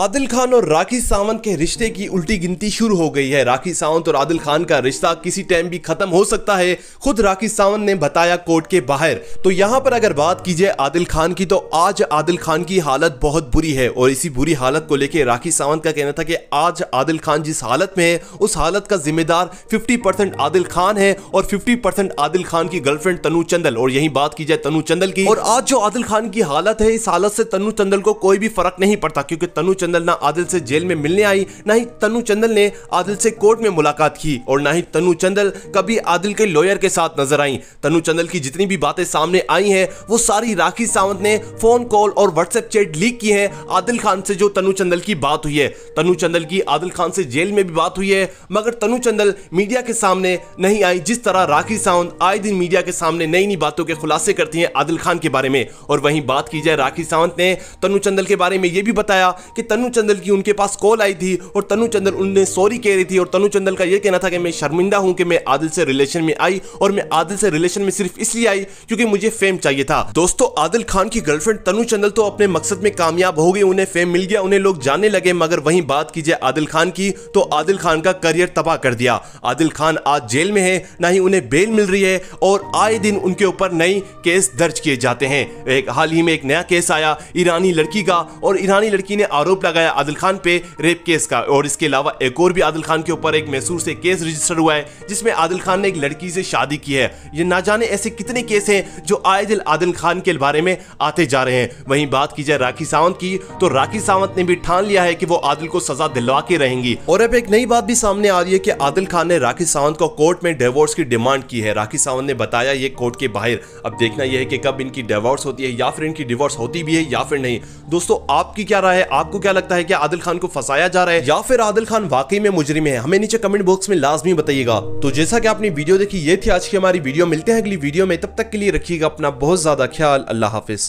आदिल खान और राखी सावंत के रिश्ते की उल्टी गिनती शुरू हो गई है राखी सावंत और आदिल खान का रिश्ता किसी टाइम भी खत्म हो सकता है खुद राखी सावंत ने बताया कोर्ट के बाहर तो यहाँ पर अगर बात की जाए आदिल खान की तो आज आदिल खान की हालत बहुत बुरी है और इसी बुरी हालत को लेकर राखी सावंत का कहना था कि आज आदिल खान जिस हालत में है उस हालत का जिम्मेदार फिफ्टी आदिल खान है और फिफ्टी आदिल खान की गर्लफ्रेंड तनु चंदल और यही बात की जाए तनु चंदल की और आज जो आदिल खान की हालत है इस हालत से तनु चंदल को कोई भी फर्क नहीं पड़ता क्योंकि तनु चंदल ना आदिल से जेल में मिलने आई ना ही तनु चंदल ने आदिल से कोर्ट में मुलाकात की और ना ही तनु चंदल कभी आदिल के लॉयर के साथ नजर आई तनु चंदल की जितनी भी बातें सामने आई हैं वो सारी राखी सावंत ने फोन कॉल और व्हाट्सएप चैट लीक की है आदिल खान से जो तनु चंदल की बात हुई है तनु चंदल की आदिल खान से जेल में भी बात हुई है मगर तनु चंदल मीडिया के सामने नहीं आई जिस तरह राखी सावंत आए दिन मीडिया के सामने नई नई बातों के खुलासे करती हैं आदिल खान के बारे में और वहीं बात की जाए राखी सावंत ने तनु चंदल के बारे में यह भी बताया कि तनु चंदल की उनके पास कॉल आई थी और तनु चंदल उन्हें सॉरी कह रही थी और तनु चंदल का यह कहना था कि मैं शर्मिंदा हूं कि मैं आदिल से रिलेशन में आई और मैं आदिल से रिलेशन में सिर्फ इसलिए आई क्योंकि मुझे फेम चाहिए था दोस्तों आदिल खान की गर्लफ्रेंड तनु चंदल तो अपने मकसद में कामयाब हो गई उन्हें फेम मिल गया उन्हें लोग जाने लगे मगर वही बात की जाए आदिल खान की तो आदिल खान का करियर तबाह कर दिया आदिल खान आज जेल में है ना ही उन्हें बेल मिल रही है और आए दिन उनके ऊपर नई केस दर्ज किए जाते हैं एक हाल ही में एक नया केस आया ईरानी लड़की का और ईरानी लड़की ने आरोप लगाया आदिल खान पे रेप केस का और इसके अलावा एक और भी आदिल खान के ऊपर एक मैसूर से केस रजिस्टर हुआ है जिसमें आदिल खान ने एक लड़की से शादी की है ये ना जाने ऐसे कितने केस हैं जो आए दिल आदिल खान के बारे में आते जा रहे हैं वहीं बात की जाए राखी सावंत की तो राखी सावंत ने भी ठान लिया है कि वो आदिल को सजा दिलवा के रहेंगी और अब एक नई बात भी सामने आ रही है कि आदिल खान ने राखी सावंत को कोर्ट में डिवोर्स की डिमांड की है राखी सावंत ने बताया ये कोर्ट के बाहर अब देखना यह है कि कब इनकी डिवोर्स होती है या फिर इनकी डिवोर्स होती भी है या फिर नहीं दोस्तों आपकी क्या राय है आपको क्या क्या लगता है कि आदिल खान को फंसाया जा रहा है या फिर आदिल खान वाकई में मुजरिम है हमें नीचे कमेंट बॉक्स में लाजमी बताइएगा तो जैसा कि आपने वीडियो देखी ये थी आज की हमारी वीडियो मिलते हैं अगली वीडियो में तब तक के लिए रखिएगा अपना बहुत ज्यादा ख्याल अल्लाह हाफिज